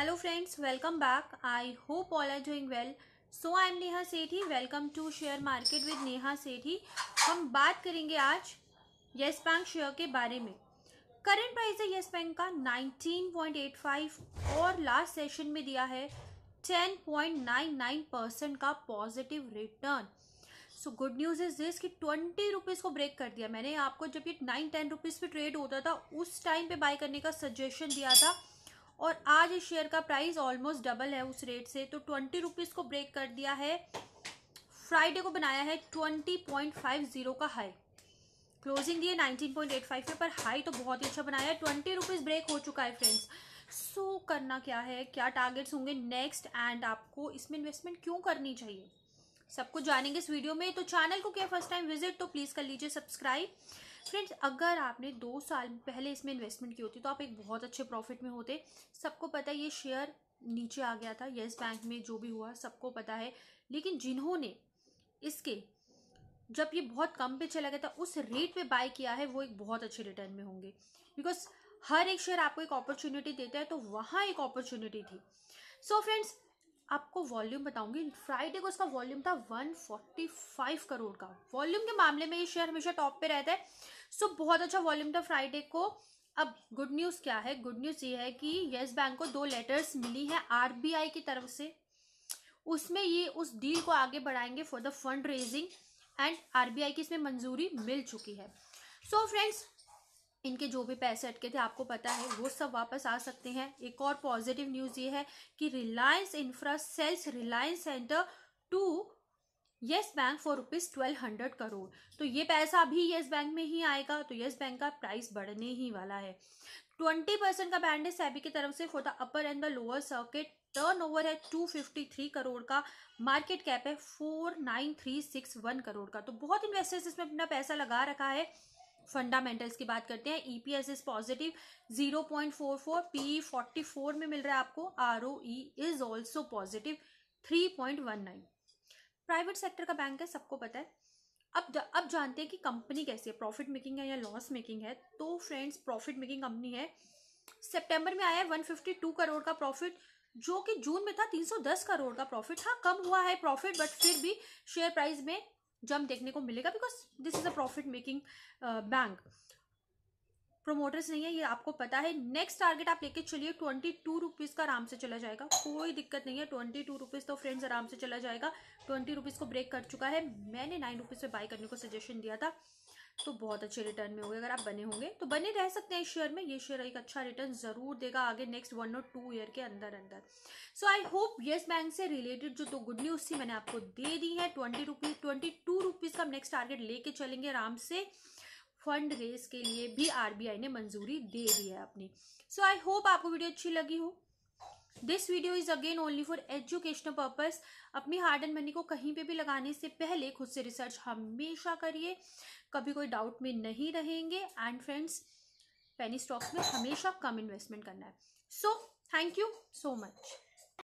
hello friends welcome back I hope all are doing well so I am Neha Sethi welcome to share market with Neha Sethi हम बात करेंगे आज yes bank share के बारे में करंट प्राइस है यस बैंक का 19.85 और लास्ट सेशन में दिया है 10.99 परसेंट का positive return so good news is this कि ट्वेंटी रुपीज़ को ब्रेक कर दिया मैंने आपको जब ये नाइन टेन रुपीज़ पर ट्रेड होता था उस टाइम पे बाय करने का सजेशन दिया था और आज इस शेयर का प्राइस ऑलमोस्ट डबल है उस रेट से तो ट्वेंटी रुपीज़ को ब्रेक कर दिया है फ्राइडे को बनाया है ट्वेंटी पॉइंट फाइव जीरो का हाई क्लोजिंग दी है नाइनटीन पॉइंट एट फाइव पे पर हाई तो बहुत ही अच्छा बनाया है ट्वेंटी रुपीज़ ब्रेक हो चुका है फ्रेंड्स सो so, करना क्या है क्या टारगेट्स होंगे नेक्स्ट एंड आपको इसमें इन्वेस्टमेंट क्यों करनी चाहिए सब कुछ जानेंगे इस वीडियो में तो चैनल को क्या फर्स्ट टाइम विजिट तो प्लीज़ कर लीजिए सब्सक्राइब फ्रेंड्स अगर आपने दो साल पहले इसमें इन्वेस्टमेंट की होती तो आप एक बहुत अच्छे प्रॉफिट में होते सबको पता है ये शेयर नीचे आ गया था येस बैंक में जो भी हुआ सबको पता है लेकिन जिन्होंने इसके जब ये बहुत कम पे चला गया था उस रेट पे बाय किया है वो एक बहुत अच्छे रिटर्न में होंगे बिकॉज हर एक शेयर आपको एक अपॉर्चुनिटी देता है तो वहाँ एक अपॉर्चुनिटी थी सो so फ्रेंड्स आपको वॉल्यूम बताऊंगी फ्राइडे को इसका वॉल्यूम था 145 करोड़ का वॉल्यूम के मामले में ये शेयर हमेशा टॉप पे रहता है सो so, बहुत अच्छा वॉल्यूम था फ्राइडे को अब गुड न्यूज़ क्या है गुड न्यूज़ ये है कि येस बैंक को दो लेटर्स मिली है आर की तरफ से उसमें ये उस डील को आगे बढ़ाएंगे for the fund raising and R की इसमें मंजूरी मिल चुकी है सो so, फ्रेंड्स इनके जो भी पैसे अटके थे आपको पता है वो सब वापस आ सकते हैं एक और पॉजिटिव न्यूज़ ये है कि Reliance Infra sells Reliance centre to Yes bank for rupees twelve hundred crore तो ये पैसा भी येस बैंक में ही आएगा तो येस बैंक का प्राइस बढ़ने ही वाला है ट्वेंटी परसेंट का बैंड है सैबी की तरफ से for the upper and the lower circuit turnover है टू फिफ्टी थ्री करोड़ का मार्केट कैप है four nine three six one crore का तो बहुत इन्वेस्टर्स इसमें अपना पैसा लगा रखा है फंडामेंटल्स की बात करते हैं ईपीएस इज पॉजिटिव 0.44 पी 44 में मिल रहा है आपको ROE is also positive 3.19 private sector का बैंक है सबको पता है अब अब जानते हैं कि कंपनी कैसी है प्रॉफिट मेकिंग है या लॉस मेकिंग है तो फ्रेंड्स प्रॉफिट मेकिंग कंपनी है सितंबर में आया है 152 करोड़ का प्रॉफिट जो कि जून में था 310 करोड़ का प्रॉफिट हाँ कम हुआ है प्रॉफिट बट फिर भी शेयर प्राइस में जम्प देखने को मिलेगा because this is a profit making bank promoters नहीं है ये आपको पता है नेक्स्ट टारगेट आप लेके चलिए ट्वेंटी टू रुपीज़ का आराम से चला जाएगा कोई दिक्कत नहीं है ट्वेंटी टू रुपीज़ तो फ्रेंड्स आराम से चला जाएगा ट्वेंटी रुपीज़ को ब्रेक कर चुका है मैंने नाइन रुपीज़ पे बाय करने को सजेशन दिया था तो बहुत अच्छे रिटर्न में होंगे अगर आप बने होंगे तो बने रह सकते हैं इस शेयर में ये शेयर एक अच्छा रिटर्न ज़रूर देगा आगे नेक्स्ट वन और टू ईयर के अंदर अंदर so I hope Yes bank से रिलेटेड जो दो गुड न्यूज़ थी मैंने आपको दे दी है twenty rupees twenty two rupees का नेक्स्ट टारगेट लेके चलेंगे आराम से फंड रेस के लिए भी आरबीआई ने मंजूरी दे दी है अपनी सो आई होप आपको वीडियो अच्छी लगी हो this video is again only for educational purpose अपनी हार्ड एंड मनी को कहीं पे भी लगाने से पहले खुद से रिसर्च हमेशा करिए कभी कोई डाउट में नहीं रहेंगे एंड फ्रेंड्स पेनी स्टॉक्स में हमेशा कम इन्वेस्टमेंट करना है so thank you so much